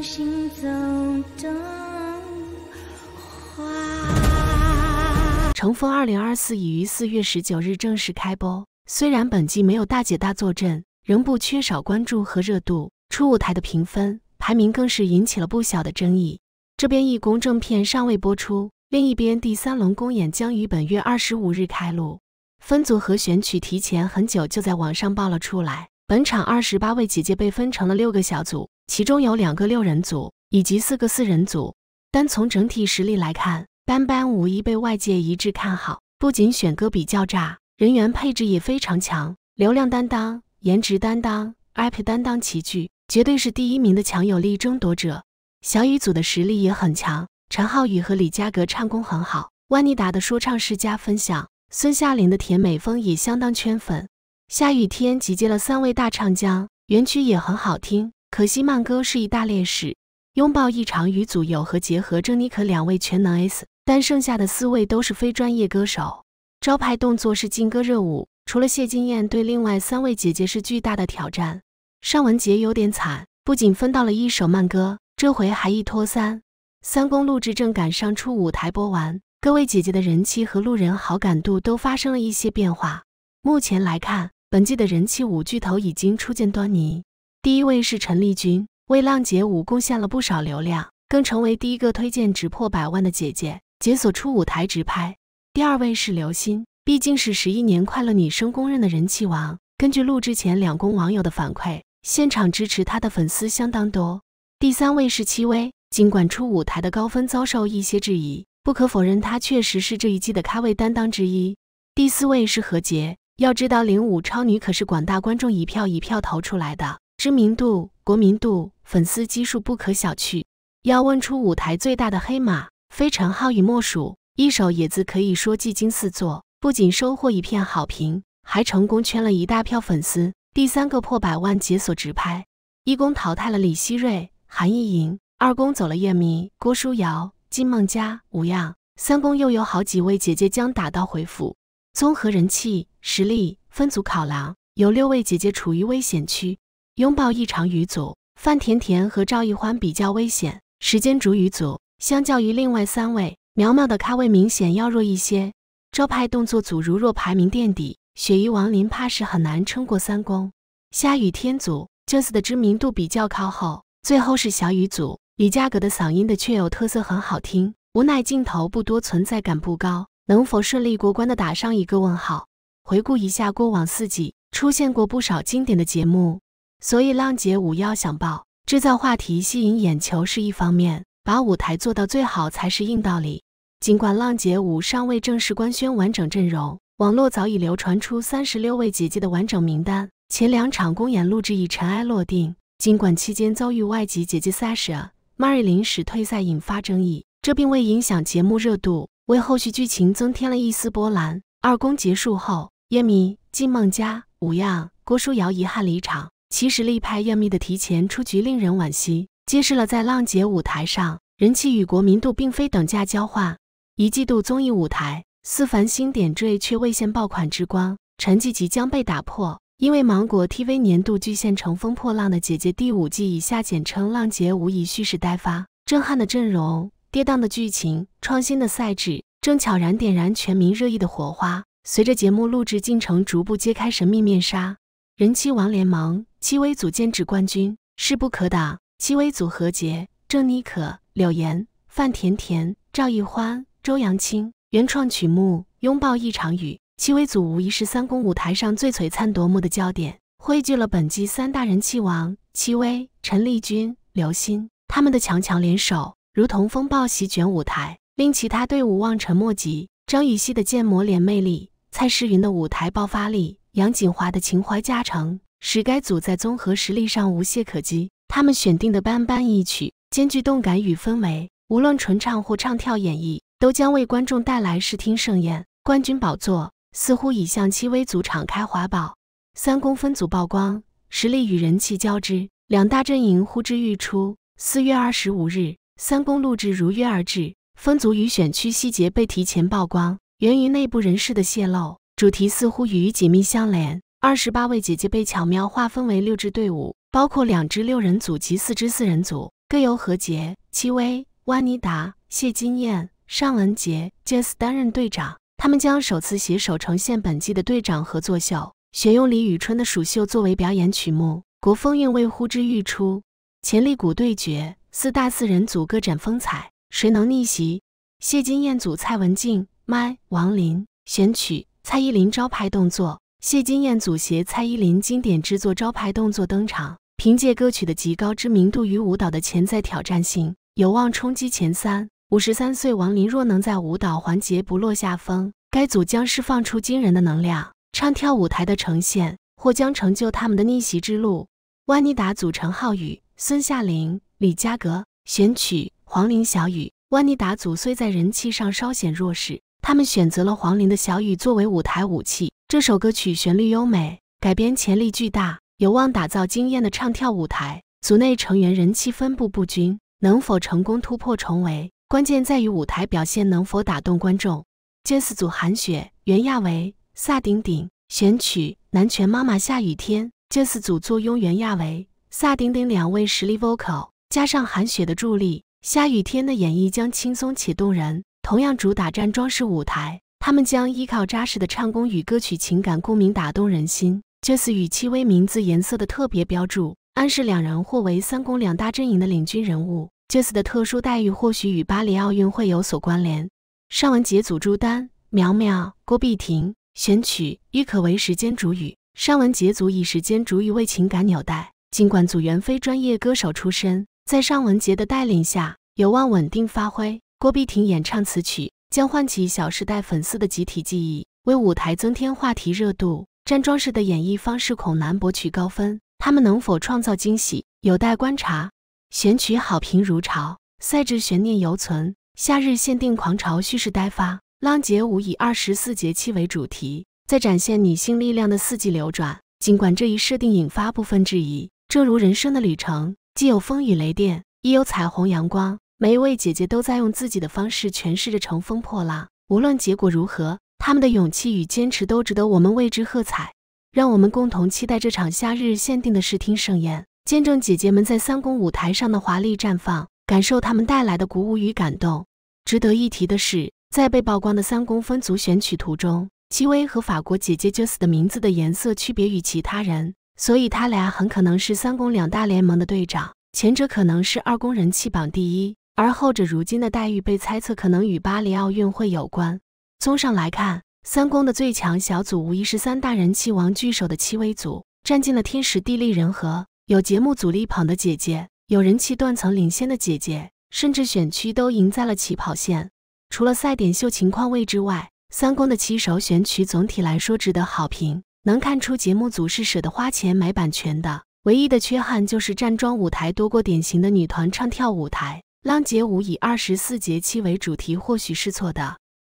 走乘风二零二四已于四月十九日正式开播。虽然本季没有大姐大坐镇，仍不缺少关注和热度。初舞台的评分排名更是引起了不小的争议。这边一工正片尚未播出，另一边第三轮公演将于本月二十五日开录。分组和选曲提前很久就在网上爆了出来。本场二十八位姐姐被分成了六个小组。其中有两个六人组以及四个四人组，单从整体实力来看，班班无疑被外界一致看好。不仅选歌比较炸，人员配置也非常强，流量担当、颜值担当、IP 担当齐聚，绝对是第一名的强有力争夺者。小雨组的实力也很强，陈浩宇和李佳格唱功很好，万妮达的说唱世家分享，孙夏玲的甜美风也相当圈粉。下雨天集结了三位大唱将，原曲也很好听。可惜慢歌是一大劣势，拥抱异常与组友和结合，珍妮可两位全能 S，但剩下的四位都是非专业歌手。招牌动作是劲歌热舞，除了谢金燕，对另外三位姐姐是巨大的挑战。尚雯婕有点惨，不仅分到了一首慢歌，这回还一拖三。三公录制正赶上初舞台播完，各位姐姐的人气和路人好感度都发生了一些变化。目前来看，本季的人气五巨头已经初见端倪。第一位是陈丽君，为浪姐舞贡献了不少流量，更成为第一个推荐值破百万的姐姐，解锁初舞台直拍。第二位是刘鑫，毕竟是十一年快乐女声公认的人气王。根据录制前两公网友的反馈，现场支持她的粉丝相当多。第三位是戚薇，尽管初舞台的高分遭受一些质疑，不可否认她确实是这一季的咖位担当之一。第四位是何洁，要知道零五超女可是广大观众一票一票投出来的。知名度、国民度、粉丝基数不可小觑。要问出舞台最大的黑马，非陈浩宇莫属。一首《野子》可以说技惊四座，不仅收获一片好评，还成功圈了一大票粉丝。第三个破百万解锁直拍，一公淘汰了李溪芮、韩艺莹；二公走了叶迷、郭书瑶、金梦佳，吴恙。三公又有好几位姐姐将打道回府。综合人气、实力分组考量，有六位姐姐处于危险区。拥抱异常雨组，范甜甜和赵一欢比较危险。时间煮雨组，相较于另外三位，苗苗的咖位明显要弱一些。招牌动作组如若排名垫底，雪姨王林怕是很难撑过三公。下雨天组，这次的知名度比较靠后。最后是小雨组，李佳格的嗓音的确有特色，很好听，无奈镜头不多，存在感不高，能否顺利过关的打上一个问号？回顾一下过往四季，出现过不少经典的节目。所以浪姐五要想爆，制造话题吸引眼球是一方面，把舞台做到最好才是硬道理。尽管浪姐五尚未正式官宣完整阵容，网络早已流传出三十六位姐姐的完整名单。前两场公演录制已尘埃落定，尽管期间遭遇外籍姐姐 Sasha m a r y 临时退赛引发争议，这并未影响节目热度，为后续剧情增添了一丝波澜。二公结束后 y 米、金梦佳、吴亚、郭书瑶遗憾离场。其实力派杨幂的提前出局令人惋惜，揭示了在浪姐舞台上，人气与国民度并非等价交换。一季度综艺舞台思凡星点缀，却未现爆款之光，成绩即将被打破。因为芒果 TV 年度巨献《乘风破浪的姐姐》第五季（以下简称“浪姐”）无疑蓄势待发，震撼的阵容、跌宕的剧情、创新的赛制，正悄然点燃全民热议的火花。随着节目录制进程逐步揭开神秘面纱。人气王联盟戚薇组坚指冠军势不可挡，戚薇组合杰郑妮可、柳岩、范甜甜、赵奕欢、周扬青原创曲目《拥抱一场雨》，戚薇组无疑是三公舞台上最璀璨夺目的焦点，汇聚了本季三大人气王戚薇、陈丽君、刘心，他们的强强联手如同风暴席卷舞台，令其他队伍望尘莫及。张予曦的建模脸魅力，蔡诗芸的舞台爆发力。杨锦华的情怀加成，使该组在综合实力上无懈可击。他们选定的班班一曲兼具动感与氛围，无论纯唱或唱跳演绎，都将为观众带来视听盛宴。冠军宝座似乎已向戚薇组敞开怀抱。三公分组曝光，实力与人气交织，两大阵营呼之欲出。四月二十五日，三公录制如约而至，分组与选区细节被提前曝光，源于内部人士的泄露。主题似乎与紧密相连。二十八位姐姐被巧妙划分为六支队伍，包括两支六人组及四支四人组，各由何洁、戚薇、万妮达、谢金燕、尚雯婕、Jess 担任队长。他们将首次携手呈现本季的队长合作秀，选用李宇春的《蜀绣》作为表演曲目，国风韵味呼之欲出。潜力股对决，四大四人组各展风采，谁能逆袭？谢金燕组：蔡文静、麦、王琳，选曲。蔡依林招牌动作，谢金燕组携蔡依林经典之作招牌动作登场。凭借歌曲的极高知名度与舞蹈的潜在挑战性，有望冲击前三。五十三岁王麟若能在舞蹈环节不落下风，该组将释放出惊人的能量，唱跳舞台的呈现或将成就他们的逆袭之路。万妮达组成浩宇、孙夏玲、李佳格，选曲黄龄小雨。万妮达组虽在人气上稍显弱势。他们选择了黄龄的《小雨》作为舞台武器。这首歌曲旋律优美，改编潜力巨大，有望打造惊艳的唱跳舞台。组内成员人气分布不均，能否成功突破重围，关键在于舞台表现能否打动观众。Jazz 组：韩雪、袁娅维、萨顶顶，选曲《南拳妈妈下雨天》。Jazz 组坐拥袁娅维、萨顶顶两位实力 vocal，加上韩雪的助力，《下雨天》的演绎将轻松且动人。同样主打站装饰舞台，他们将依靠扎实的唱功与歌曲情感共鸣打动人心。Jess 与戚薇名字颜色的特别标注，暗示两人或为三公两大阵营的领军人物。Jess 的特殊待遇或许与巴黎奥运会有所关联。尚雯婕组朱丹、苗苗、郭碧婷，选曲郁可唯《时间煮雨》。尚雯婕组以《时间煮雨》为情感纽带，尽管组员非专业歌手出身，在尚雯婕的带领下，有望稳定发挥。郭碧婷演唱此曲，将唤起《小时代》粉丝的集体记忆，为舞台增添话题热度。站桩式的演绎方式恐难博取高分，他们能否创造惊喜，有待观察。选曲好评如潮，赛制悬念犹存，夏日限定狂潮蓄势待发。浪姐舞以二十四节气为主题，在展现女性力量的四季流转。尽管这一设定引发部分质疑，正如人生的旅程，既有风雨雷电，亦有彩虹阳光。每一位姐姐都在用自己的方式诠释着乘风破浪，无论结果如何，她们的勇气与坚持都值得我们为之喝彩。让我们共同期待这场夏日限定的视听盛宴，见证姐姐们在三公舞台上的华丽绽放，感受她们带来的鼓舞与感动。值得一提的是，在被曝光的三公分组选取图中，戚薇和法国姐姐 Just 的名字的颜色区别于其他人，所以她俩很可能是三公两大联盟的队长，前者可能是二公人气榜第一。而后者如今的待遇被猜测可能与巴黎奥运会有关。综上来看，三公的最强小组无疑是三大人气王聚首的七位组，占尽了天时地利人和，有节目组力捧的姐姐，有人气断层领先的姐姐，甚至选区都赢在了起跑线。除了赛点秀情况位之外，三公的棋手选曲总体来说值得好评，能看出节目组是舍得花钱买版权的。唯一的缺憾就是站桩舞台多过典型的女团唱跳舞台。浪姐舞》以二十四节气为主题，或许是错的。